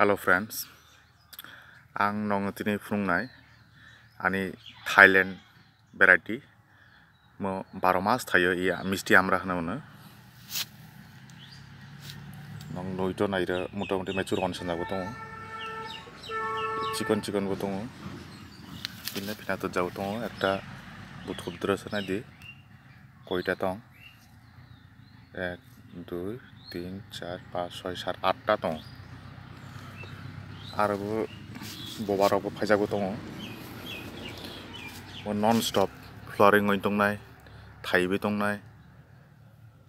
Hello' friends आं नोंनो दिनै फुंनाय आंनि थाइलेण्ड भेराइटि बार' मास थायो इ मिस्टि आमरा होनो नों नुयथ' नायदो मथा मथि मेचुर अनसनजाबो दङ चिकन चिकनबो दङ बिदिनो फिनाथर जाबो दङ একটা बुथुब द्रोसोनाय दि কয়টা দं এক দুই তিন চার পাঁচ ছয় সাত আটটা দং आरोबो बबा रावबो फायजाबो दङ नन स्टप फ्लरिं ओइ दंनाय थाइबो दंनाय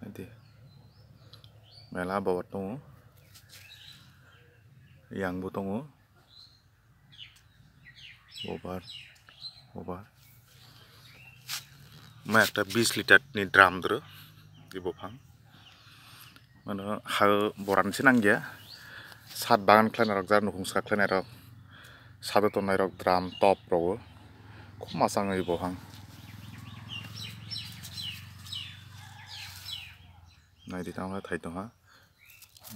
बिदि मेला बाबा दङ यांबो दङ बबार बबार मा একটা বিশ লিটারनि ड्राम द्रो बफां माने हा बरानसो नांगिया सात बागान खालायनारक जार नुखुंसा खालायनारक सादो तनायरक द्राम टप रवो खमासाङै बहां नायदि थाङा थाइ दङा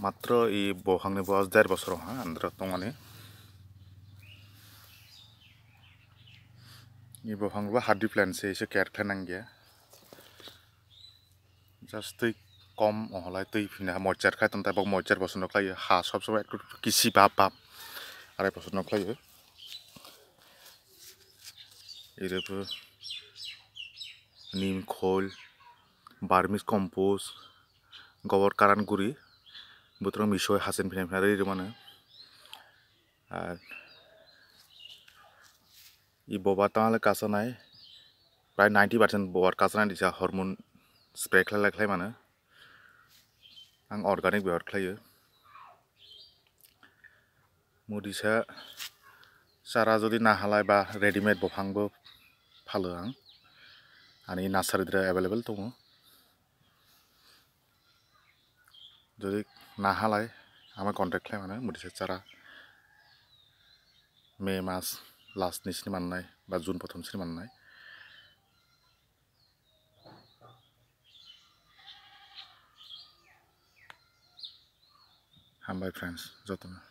मात्र इ बहांनि बस देर बसर हा आन्द्रा दङानि इ बहांबो हार्डि प्लेनसो एसे केयार खालायनांगिया जास्ट दै কম অহলায় दै মজার খায় खाय तन्ता बाव मजार बसनो खायो हा सब सब किसि बाब बाब आरो बसनो খাই এরপর নিম খোল বার্মিস কম্পোজ গোবর কারান গুড়ি বুতরং মিশয় হাসেন ফিনা ফিনা এর মানে আর ই ববা তাহলে কাঁচা নাই প্রায় নাইনটি পার্সেন্ট ববার কাঁচা নাই দিছে হরমোন স্প্রে খেলা খেলাই মানে आं अर्गानिक बेगर खालामो मुदिसा सारा जदि नाहालाय बा रेडिमेड बफांबो फालो आं आनि ए नार्सारिद्रा एभेलेबल दङ जुदि नाहालाय आमा कन्टेक्ट खालामनो मुदिसा सारा मे मास लास्ट निसिनि माननाय बा जुन प्रथम सिनि माननाय Bye, friends. Jotun.